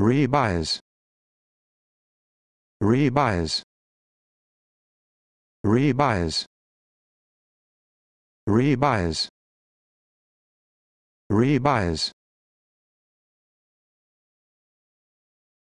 Rebuys. Rebuys. Rebuys. Rebuys. Rebuys.